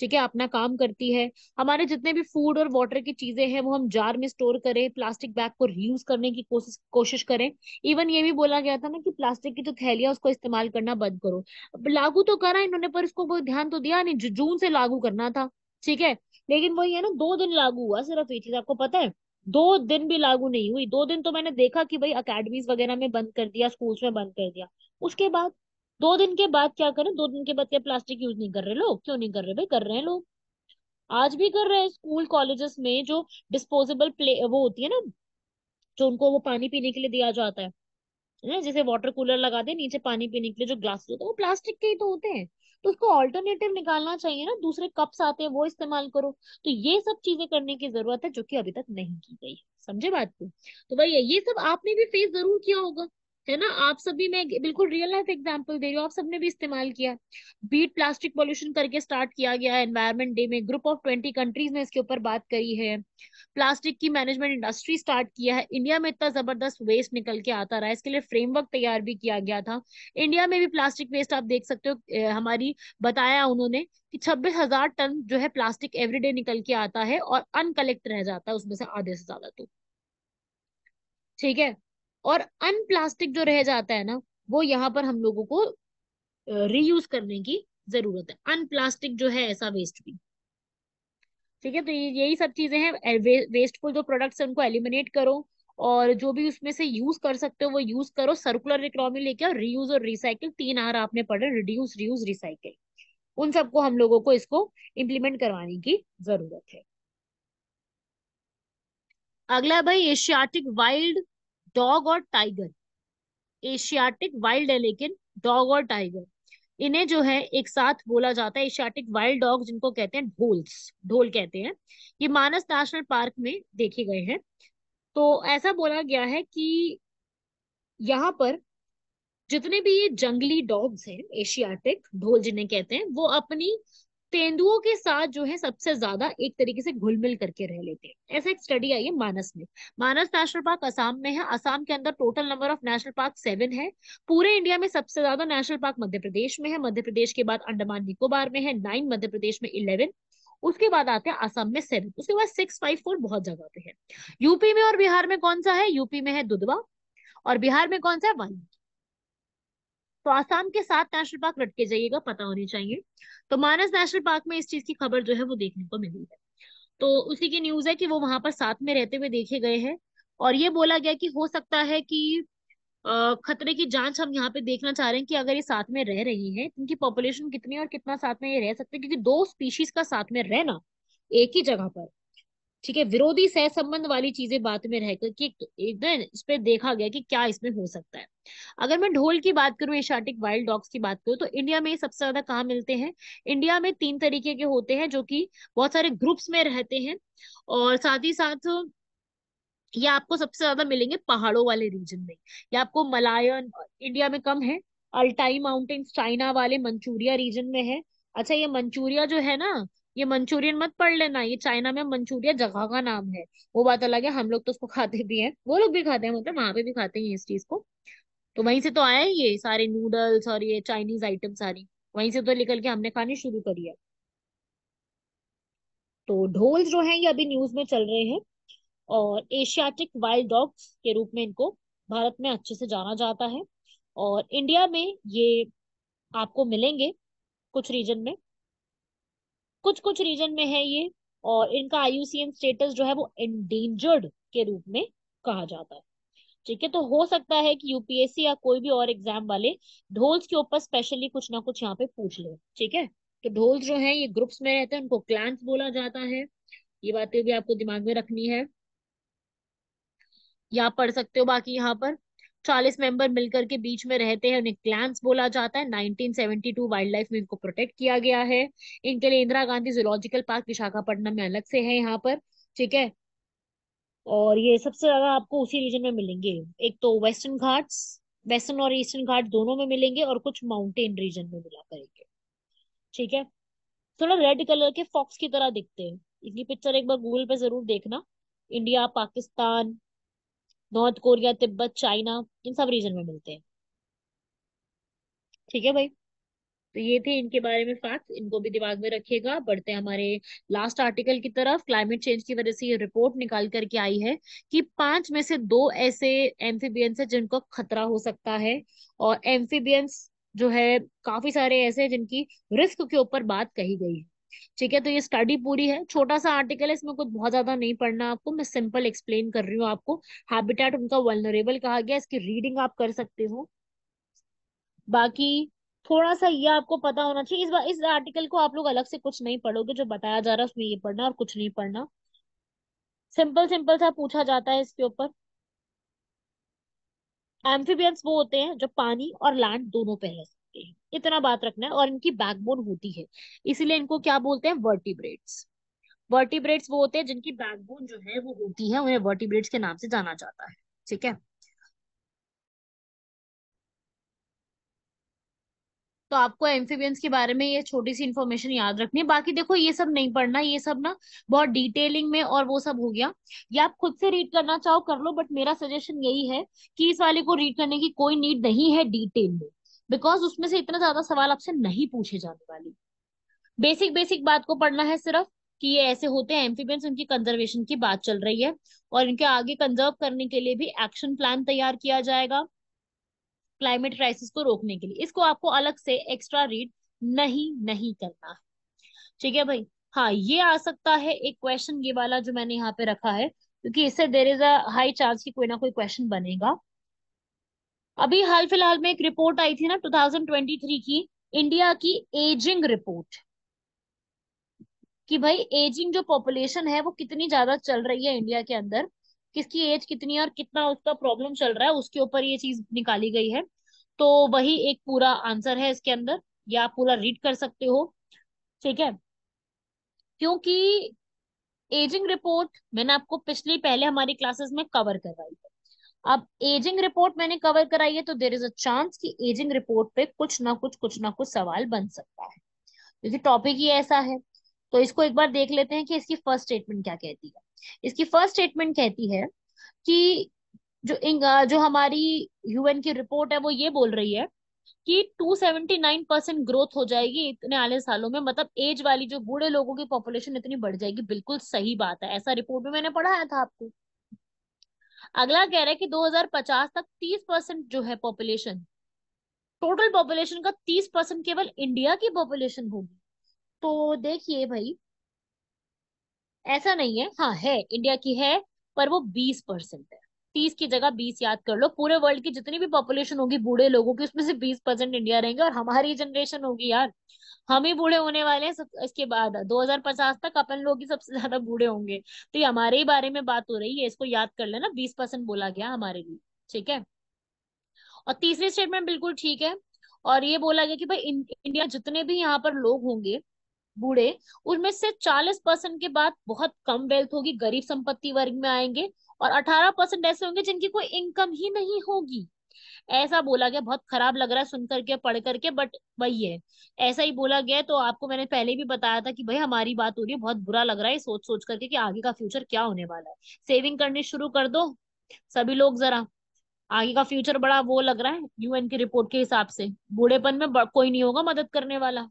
ठीक है अपना काम करती है हमारे जितने भी फूड और वाटर की चीजें हैं वो हम जार में स्टोर करें प्लास्टिक बैग को रियूज करने की कोशिश कोशिश करें इवन ये भी बोला गया था ना कि प्लास्टिक की जो थैलियां उसको इस्तेमाल करना बंद करो लागू तो करा इन्होंने पर इसको कोई ध्यान तो दिया नहीं जून से लागू करना था ठीक है लेकिन वही है ना दो दिन लागू हुआ सिर्फ ये चीज आपको पता है दो दिन भी लागू नहीं हुई दो दिन तो मैंने देखा कि भाई अकेडमीज वगैरह में बंद कर दिया स्कूल्स में बंद कर दिया उसके बाद दो दिन के बाद क्या करें दो दिन के बाद क्या प्लास्टिक यूज नहीं कर रहे लोग क्यों नहीं कर रहे भाई कर रहे हैं लोग आज भी कर रहे हैं स्कूल कॉलेजेस में जो डिस्पोजेबल प्ले वो होती है ना जो उनको वो पानी पीने के लिए दिया जाता है ना जैसे वाटर कूलर लगा दे नीचे पानी पीने के लिए जो ग्लास होते हैं वो प्लास्टिक के ही तो होते हैं तो उसको ऑल्टरनेटिव निकालना चाहिए ना दूसरे कप्स आते हैं वो इस्तेमाल करो तो ये सब चीजें करने की जरूरत है जो कि अभी तक नहीं की गई समझे बात को तो भैया ये सब आपने भी फेस जरूर किया होगा है ना आप सभी मैं बिल्कुल रियल लाइफ एग्जांपल दे रही हूँ आप सबने भी इस्तेमाल किया बीट प्लास्टिक पोल्यूशन करके स्टार्ट किया गया एनवायरमेंट डे में ग्रुप ऑफ ट्वेंटी कंट्रीज ने इसके ऊपर बात करी है प्लास्टिक की मैनेजमेंट इंडस्ट्री स्टार्ट किया है इंडिया में इतना जबरदस्त वेस्ट निकल के आता रहा है इसके लिए फ्रेमवर्क तैयार भी किया गया था इंडिया में भी प्लास्टिक वेस्ट आप देख सकते हो हमारी बताया उन्होंने कि छब्बीस हजार टन जो है प्लास्टिक एवरीडे निकल के आता है और अनकलेक्ट रह जाता है उसमें से आधे से ज्यादा तो ठीक है और अनप्लास्टिक जो रह जाता है ना वो यहाँ पर हम लोगों को रीयूज करने की जरूरत है अनप्लास्टिक जो है ऐसा वेस्ट भी ठीक है तो यही सब चीजें हैं वे, वेस्टफुल जो प्रोडक्ट्स है उनको एलिमिनेट करो और जो भी उसमें से यूज कर सकते हो वो यूज करो सर्कुलर इकोनॉमी लेके और रीयूज और रिसाइकिल तीन आर आपने पढ़े रिड्यूस रीयूज रिसाइकिल उन सबको हम लोगों को इसको इम्प्लीमेंट करवाने की जरूरत है अगला भाई एशियाटिक वाइल्ड डॉग और टाइगर एशियाटिक वाइल्ड लेकिन डॉग और टाइगर इन्हें जो है एक साथ बोला जाता है एशियाटिक वाइल्ड डॉग जिनको कहते हैं ढोल्स ढोल कहते हैं ये मानस नेशनल पार्क में देखे गए हैं तो ऐसा बोला गया है कि यहाँ पर जितने भी ये जंगली डॉग्स हैं एशियाटिक ढोल जिन्हें कहते हैं वो अपनी तेंदुओं के साथ जो है सबसे ज्यादा एक तरीके से घुल मिल करके रह लेते हैं ऐसा एक स्टडी आई है मानस में मानस नेशनल पार्क असम में है असम के अंदर total number of national park seven है पूरे इंडिया में सबसे ज्यादा नेशनल पार्क मध्य प्रदेश में है मध्य प्रदेश के बाद अंडमान निकोबार में है नाइन मध्य प्रदेश में इलेवन उसके बाद आते हैं असम में सेवन उसके बाद सिक्स फाइव फोर बहुत जगह पे है यूपी में और बिहार में कौन सा है यूपी में है दुधवा और बिहार में कौन सा है वाल्मीकि तो आसाम के साथ नेशनल पार्क लटके जाइएगा पता होनी चाहिए तो मानस नेशनल पार्क में इस चीज की खबर जो है वो देखने को मिली है तो उसी की न्यूज है कि वो वहां पर साथ में रहते हुए देखे गए हैं और ये बोला गया कि हो सकता है कि खतरे की जांच हम यहाँ पे देखना चाह रहे हैं कि अगर ये साथ में रह रही है इनकी पॉपुलेशन कितनी और कितना साथ में ये रह सकते हैं क्योंकि दो स्पीशीज का साथ में रहना एक ही जगह पर ठीक है विरोधी सह संबंध वाली चीजें बात में रहकर कि एकदम तो, इस पर देखा गया कि क्या इसमें हो सकता है अगर मैं ढोल की बात करूं एशियाटिक वाइल्ड डॉग्स की बात करूं तो इंडिया में सबसे ज्यादा कहाँ मिलते हैं इंडिया में तीन तरीके के होते हैं जो कि बहुत सारे ग्रुप्स में रहते हैं और साथ ही साथ ये आपको सबसे ज्यादा मिलेंगे पहाड़ों वाले रीजन में ये आपको मलायन इंडिया में कम है अल्टाई माउंटेन्स चाइना वाले मंचूरिया रीजन में है अच्छा ये मंचूरिया जो है ना ये मंचूरियन मत पढ़ लेना ये चाइना में मंचूरिया जगह का नाम है वो बात अलग है हम लोग तो उसको खाते भी हैं वो लोग भी खाते हैं मतलब वहां पे भी खाते हैं इस चीज को तो वहीं से तो आया है ये सारे नूडल्स और ये चाइनीज आइटम सारी वहीं से तो निकल के हमने खानी शुरू करी है तो ढोल जो है ये अभी न्यूज में चल रहे हैं और एशियाटिक वाइल्ड डॉग्स के रूप में इनको भारत में अच्छे से जाना जाता है और इंडिया में ये आपको मिलेंगे कुछ रीजन में कुछ कुछ रीजन में है ये और इनका आईयूसीएन स्टेटस जो है वो एंडेंजर्ड के रूप में कहा जाता है ठीक है तो हो सकता है कि यूपीएससी या कोई भी और एग्जाम वाले ढोल्स के ऊपर स्पेशली कुछ ना कुछ यहाँ पे पूछ ले ठीक है तो ढोल्स जो है ये ग्रुप्स में रहते हैं उनको क्लांस बोला जाता है ये बातें भी आपको दिमाग में रखनी है या पढ़ सकते हो बाकी यहाँ पर चालीस मेंबर मिलकर के बीच में रहते हैं उन्हें क्लैंस बोला जाता है 1972 वाइल्ड लाइफ में इनको प्रोटेक्ट किया गया है इनके लिए इंदिरा गांधी जूलॉजिकल पार्क विशाखापट्टनम में अलग से है यहाँ पर ठीक है और ये सबसे ज्यादा आपको उसी रीजन में मिलेंगे एक तो वेस्टर्न घाट्स वेस्टर्न और ईस्टर्न घाट दोनों में मिलेंगे और कुछ माउंटेन रीजन में मिला करेंगे ठीक है थोड़ा रेड कलर के फॉक्स की तरह दिखते हैं इनकी पिक्चर एक बार गूगल पे जरूर देखना India Pakistan North Korea Tibet China इन सब रीजन में मिलते हैं ठीक है भाई तो ये थे इनके बारे में फैक्ट इनको भी दिमाग में रखिएगा बढ़ते हैं हमारे लास्ट आर्टिकल की तरफ क्लाइमेट चेंज की वजह से ये रिपोर्ट निकाल करके आई है कि पांच में से दो ऐसे एम्फीबियंस है जिनको खतरा हो सकता है और एम्फीबियंस जो है काफी सारे ऐसे हैं जिनकी रिस्क के ऊपर बात कही गई है ठीक है तो ये स्टडी पूरी है छोटा सा आर्टिकल है इसमें कुछ बहुत ज्यादा नहीं पढ़ना आपको मैं सिंपल एक्सप्लेन कर रही हूँ आपको हैबिटेट उनका वलनरेबल कहा गया इसकी रीडिंग आप कर सकते हो बाकी थोड़ा सा ये आपको पता होना चाहिए इस बार इस आर्टिकल को आप लोग अलग से कुछ नहीं पढ़ोगे जो बताया जा रहा है उसमें ये पढ़ना और कुछ नहीं पढ़ना सिंपल सिंपल सा पूछा जाता है इसके ऊपर एम्फीबियंस वो होते हैं जो पानी और लैंड दोनों पे है सकते हैं इतना बात रखना है और इनकी बैकबोन होती है इसीलिए इनको क्या बोलते हैं वर्टिब्रेट्स वर्टिब्रेट्स वो होते हैं जिनकी बैकबोन जो है वो होती है उन्हें वर्टिब्रेट्स के नाम से जाना जाता है ठीक है तो आपको एम्फीबियंस के बारे में ये छोटी सी इन्फॉर्मेशन याद रखनी है बाकी देखो ये सब नहीं पढ़ना ये सब ना बहुत डिटेलिंग में और वो सब हो गया या आप खुद से रीड करना चाहो कर लो बट मेरा सजेशन यही है कि इस वाले को रीड करने की कोई नीड नहीं है डिटेल में बिकॉज उसमें से इतना ज्यादा सवाल आपसे नहीं पूछे जाने वाले बेसिक बेसिक बात को पढ़ना है सिर्फ कि ये ऐसे होते हैं एम्फीबियंस उनकी कंजर्वेशन की बात चल रही है और इनके आगे कंजर्व करने के लिए भी एक्शन प्लान तैयार किया जाएगा क्लाइमेट क्राइसिस को रोकने के लिए इसको आपको अलग से एक्स्ट्रा रीड नहीं नहीं करना है ठीक है भाई हाँ ये आ सकता है एक क्वेश्चन ये वाला जो मैंने यहाँ पे रखा है क्योंकि इससे there is a high chance कि कोई ना कोई क्वेश्चन बनेगा अभी हाल फिलहाल में एक रिपोर्ट आई थी ना 2023 की इंडिया की एजिंग रिपोर्ट कि भाई एजिंग जो पॉपुलेशन है वो कितनी ज्यादा चल रही है इंडिया के अंदर किसकी एज कितनी है और कितना उसका प्रॉब्लम चल रहा है उसके ऊपर ये चीज निकाली गई है तो वही एक पूरा आंसर है इसके अंदर या आप पूरा रीड कर सकते हो ठीक है क्योंकि एजिंग रिपोर्ट मैंने आपको पिछली पहले हमारी क्लासेस में कवर करवाई अब एजिंग रिपोर्ट मैंने कवर कराई है तो देर इज अ चांस कि एजिंग रिपोर्ट पे कुछ ना कुछ कुछ ना कुछ सवाल बन सकता है क्योंकि टॉपिक ही ऐसा है तो इसको एक बार देख लेते हैं कि इसकी फर्स्ट स्टेटमेंट क्या कहती है इसकी फर्स्ट स्टेटमेंट कहती है कि जो जो हमारी यूएन की रिपोर्ट है वो ये बोल रही है कि 279 परसेंट ग्रोथ हो जाएगी इतने आने सालों में मतलब एज वाली जो बूढ़े लोगों की पॉपुलेशन इतनी बढ़ जाएगी बिल्कुल सही बात है ऐसा रिपोर्ट में मैंने पढ़ाया था आपको अगला कह रहा है कि 2050 तक 30 परसेंट जो है पॉपुलेशन टोटल पॉपुलेशन का 30 परसेंट केवल इंडिया की पॉपुलेशन होगी तो देखिए भाई ऐसा नहीं है हाँ है इंडिया की है पर वो 20 परसेंट है तीस की जगह बीस याद कर लो पूरे वर्ल्ड की जितनी भी पॉपुलेशन होगी बूढ़े लोगों की उसमें से बीस परसेंट इंडिया रहेंगे और हमारी जनरेशन होगी यार हम ही बूढ़े होने वाले हैं इसके बाद 2050 तक अपन लोग ही सबसे ज्यादा बूढ़े होंगे तो ये हमारे ही बारे में बात हो रही है इसको याद कर लेना बीस परसेंट बोला गया हमारे लिए ठीक है और तीसरी स्टेटमेंट बिल्कुल ठीक है और ये बोला गया कि भाई इंडिया जितने भी यहाँ पर लोग होंगे बूढ़े उनमें से चालीस परसेंट के बाद बहुत कम वेल्थ होगी गरीब संपत्ति वर्ग में आएंगे और अठारह परसेंट ऐसे होंगे जिनकी कोई इनकम ही नहीं होगी ऐसा बोला गया बहुत खराब लग रहा है सुनकर के पढ़ करके बट वही है ऐसा ही बोला गया तो आपको मैंने पहले भी बताया था कि भाई हमारी बात हो रही है बहुत बुरा लग रहा है सोच सोच करके कि आगे का फ्यूचर क्या होने वाला है सेविंग करनी शुरू कर दो सभी लोग जरा आगे का फ्यूचर बड़ा वो लग रहा है यूएन की रिपोर्ट के हिसाब से बूढ़ेपन में कोई नहीं होगा मदद करने वाला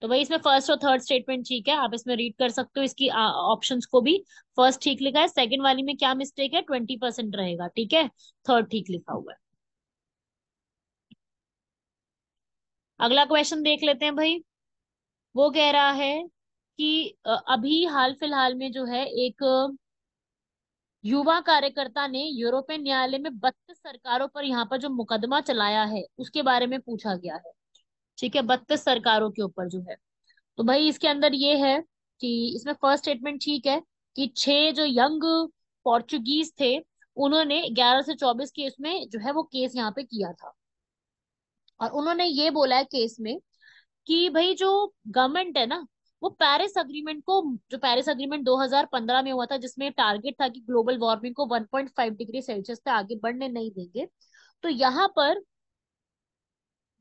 तो भाई इसमें फर्स्ट और थर्ड स्टेटमेंट ठीक है आप इसमें रीड कर सकते हो इसकी ऑप्शंस को भी फर्स्ट ठीक लिखा है सेकंड वाली में क्या मिस्टेक है ट्वेंटी परसेंट रहेगा ठीक है थर्ड ठीक लिखा हुआ है अगला क्वेश्चन देख लेते हैं भाई वो कह रहा है कि अभी हाल फिलहाल में जो है एक युवा कार्यकर्ता ने यूरोपियन न्यायालय में बत्तीस सरकारों पर यहाँ पर जो मुकदमा चलाया है उसके बारे में पूछा गया है ठीक है बत्तीस सरकारों के ऊपर जो है तो भाई इसके अंदर ये है कि इसमें फर्स्ट स्टेटमेंट ठीक है कि छह जो यंग पोर्चुगीज थे उन्होंने 11 से 24 केस में जो है वो केस यहाँ पे किया था और उन्होंने ये बोला है केस में कि भाई जो गवर्नमेंट है ना वो पेरिस अग्रीमेंट को जो पेरिस अग्रीमेंट 2015 में हुआ था जिसमें टारगेट था कि ग्लोबल वार्मिंग को 1.5 डिग्री सेल्सियस से आगे बढ़ने नहीं देंगे तो यहाँ पर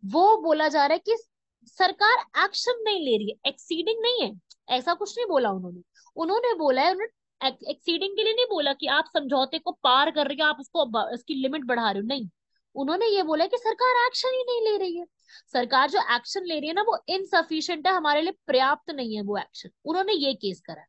वो बोला जा रहा है कि सरकार एक्शन नहीं ले रही है एक्सीडिंग नहीं है ऐसा कुछ नहीं बोला उन्होंने उन्होंने बोला है उन्होंने एक्सीडिंग के लिए नहीं बोला कि आप समझौते को पार कर रहे हो आप उसको उसकी लिमिट बढ़ा रहे हो नहीं उन्होंने ये बोला कि सरकार एक्शन ही नहीं ले रही है सरकार जो एक्शन ले रही है ना वो इनसफिशियंट है हमारे लिए पर्याप्त नहीं है वो एक्शन उन्होंने ये केस करा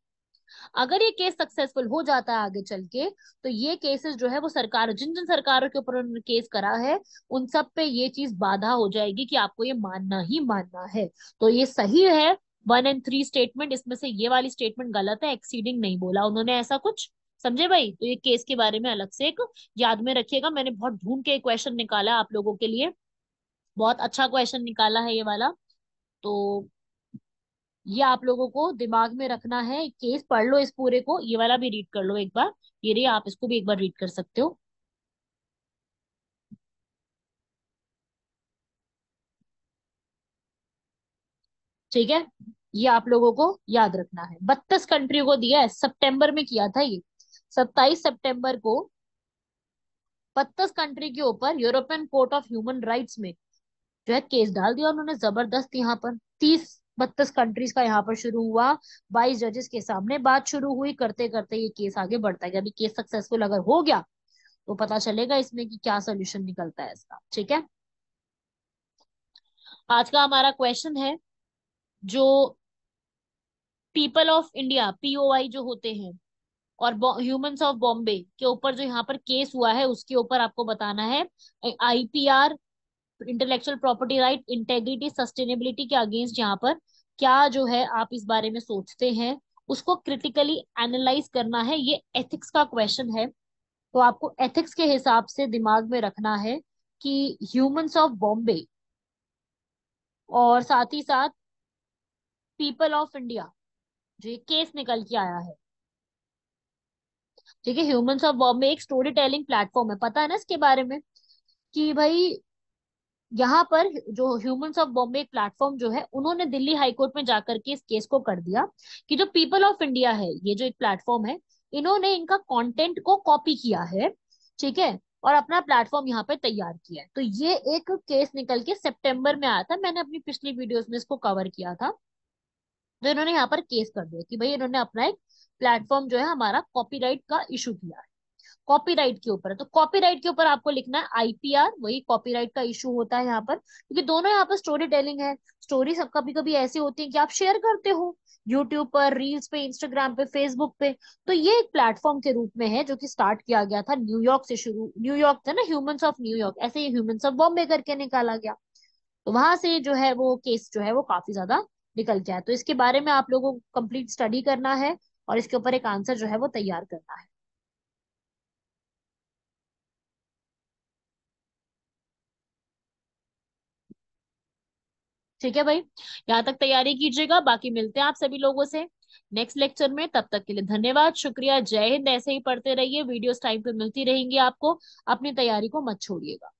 अगर ये केस सक्सेसफुल हो जाता है आगे चल के तो ये केसेस जो है वो सरकार जिन जिन सरकारों के ऊपर उन्होंने केस करा है उन सब पे ये चीज बाधा हो जाएगी कि आपको ये मानना ही मानना है तो ये सही है वन एंड थ्री स्टेटमेंट इसमें से ये वाली स्टेटमेंट गलत है एक्सीडिंग नहीं बोला उन्होंने ऐसा कुछ समझे भाई तो ये केस के बारे में अलग से एक याद में रखिएगा मैंने बहुत ढूंढ के क्वेश्चन निकाला आप लोगों के लिए बहुत अच्छा क्वेश्चन निकाला है ये वाला तो ये आप लोगों को दिमाग में रखना है केस पढ़ लो इस पूरे को ये वाला भी रीड कर लो एक बार ये रही आप इसको भी एक बार रीड कर सकते हो ठीक है ये आप लोगों को याद रखना है बत्तीस कंट्रियों को दिया है सितंबर में किया था ये सत्ताईस सितंबर को बत्तीस कंट्री के ऊपर European court of human rights में जो है केस डाल दिया उन्होंने जबरदस्त यहाँ पर तीस बत्तीस कंट्रीज का यहाँ पर शुरू हुआ बाईस जजेस के सामने बात शुरू हुई करते करते ये केस आगे बढ़ता गया अभी केस सक्सेसफुल अगर हो गया तो पता चलेगा इसमें कि क्या सोल्यूशन निकलता है इसका ठीक है आज का हमारा क्वेश्चन है जो पीपल ऑफ इंडिया पीओआई जो होते हैं और ह्यूमंस ऑफ बॉम्बे के ऊपर जो यहाँ पर केस हुआ है उसके ऊपर आपको बताना है IPR intellectual property right integrity sustainability के अगेंस्ट यहाँ पर क्या जो है आप इस बारे में सोचते हैं उसको क्रिटिकली एनालाइज करना है ये एथिक्स का क्वेश्चन है तो आपको एथिक्स के हिसाब से दिमाग में रखना है कि ह्यूमंस ऑफ बॉम्बे और साथ ही साथ पीपल ऑफ इंडिया जो ये केस निकल के आया है ठीक है ह्यूमंस ऑफ बॉम्बे एक स्टोरी टेलिंग प्लेटफॉर्म है पता है ना इसके बारे में कि भाई यहाँ पर जो ह्यूमन ऑफ बॉम्बे प्लेटफॉर्म जो है उन्होंने दिल्ली हाईकोर्ट में जाकर के इस केस को कर दिया कि जो पीपल ऑफ इंडिया है ये जो एक प्लेटफॉर्म है इन्होंने इनका कंटेंट को कॉपी किया है ठीक है और अपना प्लेटफॉर्म यहाँ पे तैयार किया है तो ये एक केस निकल के सितंबर में आया था मैंने अपनी पिछली वीडियोस में इसको कवर किया था तो इन्होंने यहाँ पर केस कर दिया कि भाई इन्होंने अपना एक प्लेटफॉर्म जो है हमारा कॉपीराइट का इशू किया है कॉपीराइट के ऊपर है तो कॉपीराइट के ऊपर आपको लिखना है आईपीआर वही कॉपीराइट का इशू होता है यहाँ पर क्योंकि दोनों यहाँ पर स्टोरी टेलिंग है स्टोरी सब कभी कभी ऐसी होती है कि आप शेयर करते हो यूट्यूब पर रील्स पे इंस्टाग्राम पे फेसबुक पे तो ये एक प्लेटफॉर्म के रूप में है जो कि स्टार्ट किया गया था न्यूयॉर्क से शुरू न्यूयॉर्क था ना ह्यूमंस ऑफ न्यूयॉर्क ऐसे ही ह्यूमंस ऑफ बॉम्बे करके निकाला गया तो वहां से जो है वो केस जो है वो काफी ज्यादा निकल गया है तो इसके बारे में आप लोगों को कंप्लीट स्टडी करना है और इसके ऊपर एक आंसर जो है वो तैयार करना है ठीक है भाई यहाँ तक तैयारी कीजिएगा बाकी मिलते हैं आप सभी लोगों से नेक्स्ट लेक्चर में तब तक के लिए धन्यवाद शुक्रिया जय हिंद ऐसे ही पढ़ते रहिए वीडियोस टाइम पे मिलती रहेंगी आपको अपनी तैयारी को मत छोड़िएगा